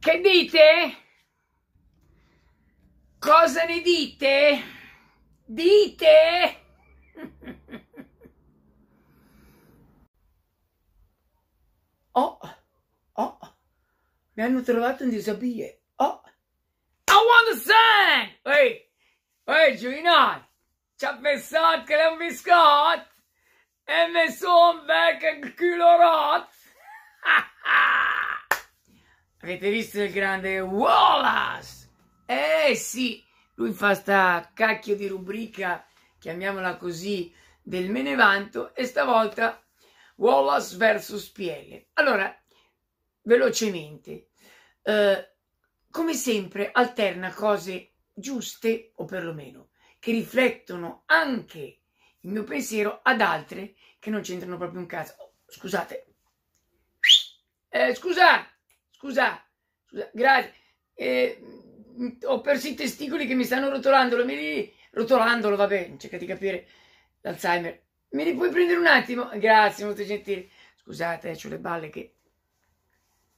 Che dite? Cosa ne dite? Dite! oh, oh, mi hanno trovato in disabile man! Ehi, ehi, Giovinai! Ci ha pensato che è un biscotto? E mi sono becca il culo rot! Avete visto il grande Wallace? Eh sì, lui fa sta cacchio di rubrica, chiamiamola così, del Menevanto e stavolta Wallace versus Piele. Allora, velocemente, eh, come sempre alterna cose giuste o perlomeno che riflettono anche il mio pensiero ad altre che non c'entrano proprio un cazzo. Oh, scusate. Eh, scusa, scusa, scusa, grazie. Eh, mm, ho perso i testicoli che mi stanno rotolando, mi li... rotolandolo, vabbè, cerca di capire l'Alzheimer. Me li puoi prendere un attimo? Grazie, molto gentile. Scusate, eh, ho le balle che...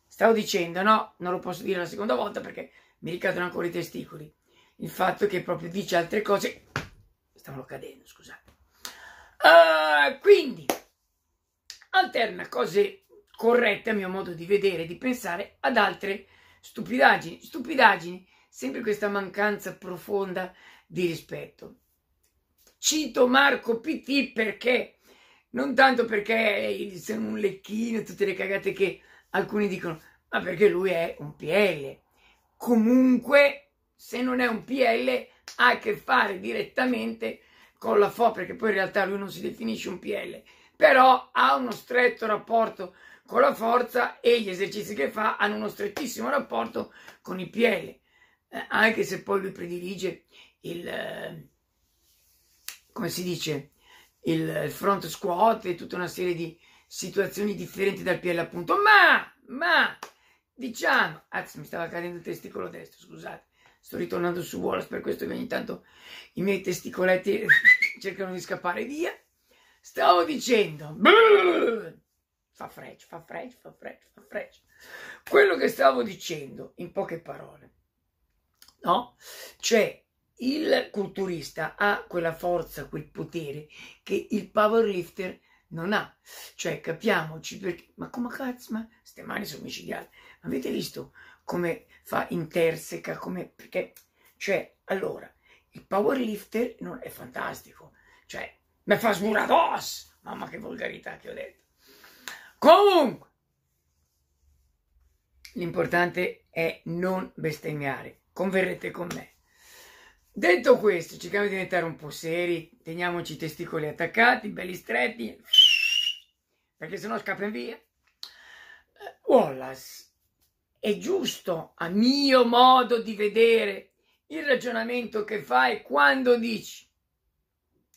Stavo dicendo, no, non lo posso dire la seconda volta perché mi ricadono ancora i testicoli il fatto che proprio dice altre cose stavano cadendo, scusate. Uh, quindi alterna cose corrette a mio modo di vedere, di pensare, ad altre stupidaggini, stupidaggini, sempre questa mancanza profonda di rispetto. Cito Marco PT perché non tanto perché sono un lecchino, tutte le cagate che alcuni dicono, ma perché lui è un PL. Comunque se non è un PL, ha a che fare direttamente con la FO, perché poi in realtà lui non si definisce un PL, però ha uno stretto rapporto con la forza e gli esercizi che fa hanno uno strettissimo rapporto con il PL, eh, anche se poi lui predilige il, eh, come si dice, il front squat e tutta una serie di situazioni differenti dal PL appunto, ma, ma, diciamo, anzi mi stava cadendo il testicolo destro, scusate, sto ritornando su Wallace, per questo che ogni tanto i miei testicoletti cercano di scappare via. Stavo dicendo, fa freccia, fa freccia, fa freccia, fa freccia. Quello che stavo dicendo, in poche parole, no? Cioè, il culturista ha quella forza, quel potere che il powerlifter non ha. Cioè, capiamoci perché, ma come cazzo, ma queste mani sono micidiali. Avete visto come fa interseca, come perché cioè allora il powerlifter non è fantastico, cioè mi fa smurados, mamma che volgarità che ho detto. Comunque l'importante è non bestemmiare, converrete con me. Detto questo, cerchiamo di diventare un po' seri, teniamoci i testicoli attaccati, belli stretti, perché sennò scappano via. Eh, Wallace è giusto, a mio modo di vedere, il ragionamento che fai quando dici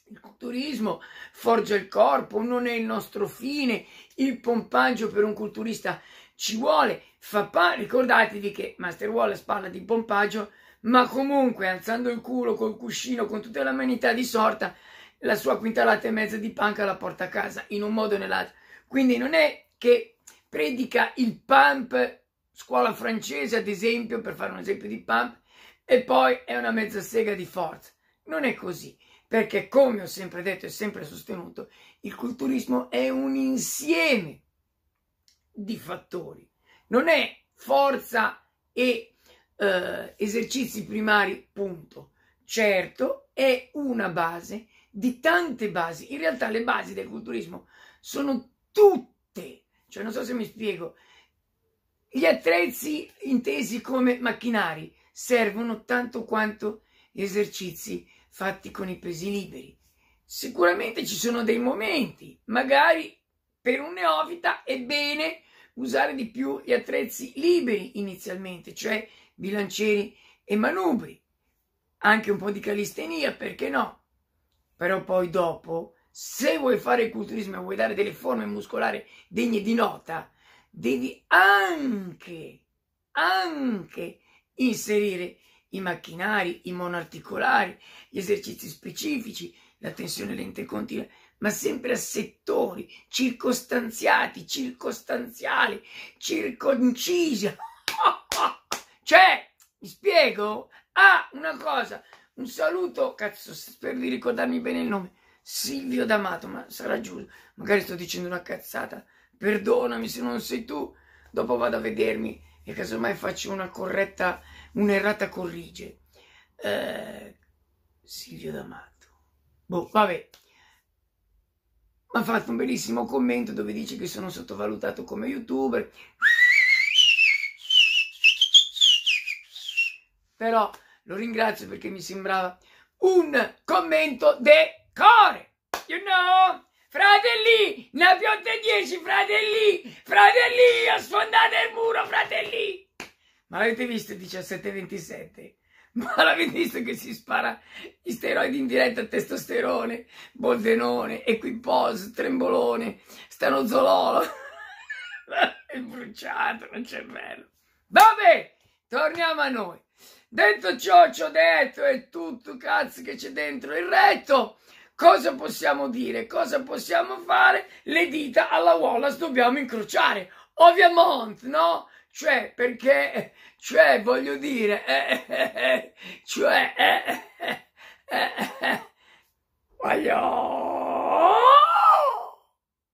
il culturismo forgia il corpo, non è il nostro fine, il pompaggio per un culturista ci vuole, fa parte, ricordatevi che Master Wallace parla di pompaggio, ma comunque alzando il culo col cuscino, con tutta la manità di sorta, la sua quintalata e mezza di panca la porta a casa in un modo o nell'altro. Quindi non è che predica il pump scuola francese, ad esempio, per fare un esempio di pump, e poi è una mezza sega di forza. Non è così, perché come ho sempre detto e sempre sostenuto, il culturismo è un insieme di fattori. Non è forza e eh, esercizi primari, punto. Certo, è una base di tante basi. In realtà le basi del culturismo sono tutte, cioè non so se mi spiego, gli attrezzi intesi come macchinari servono tanto quanto gli esercizi fatti con i pesi liberi. Sicuramente ci sono dei momenti, magari per un neofita è bene usare di più gli attrezzi liberi inizialmente, cioè bilancieri e manubri, anche un po' di calistenia, perché no? Però poi dopo, se vuoi fare il culturismo e vuoi dare delle forme muscolari degne di nota, devi anche, anche inserire i macchinari, i monoarticolari, gli esercizi specifici, la tensione lente continua, ma sempre a settori circostanziati, circostanziali, circoncisi. cioè, mi spiego? Ah, una cosa, un saluto, cazzo, spero di ricordarmi bene il nome, Silvio D'Amato, ma sarà giusto, magari sto dicendo una cazzata perdonami se non sei tu, dopo vado a vedermi e casomai faccio una corretta, un'errata corrige. Eh, Silvio D'Amato. Boh, vabbè. Mi ha fatto un bellissimo commento dove dice che sono sottovalutato come youtuber. Però lo ringrazio perché mi sembrava un commento decore. You know? Fratelli, ne ha e 10, fratelli! Fratelli, ha sfondato il muro, fratelli! Ma l'avete visto 17-27? Ma l'avete visto che si spara gli steroidi in diretta a testosterone, boldenone, equipos, trembolone, stanozololo. È bruciato non c'è bello. Vabbè, torniamo a noi. Detto ciò, ci ho detto, è tutto cazzo che c'è dentro il retto cosa possiamo dire, cosa possiamo fare, le dita alla Wallace dobbiamo incrociare. Ovviamente, no? Cioè, perché, cioè, voglio dire, eh, eh, eh, cioè, eh, eh, eh, eh, voglio...